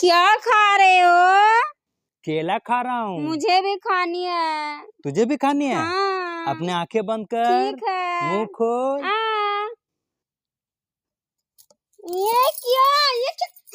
क्या खा रहे हो केला खा रहा हूँ मुझे भी खानी है तुझे भी खानी है हाँ। अपने आंखें बंद कर मुँह खोल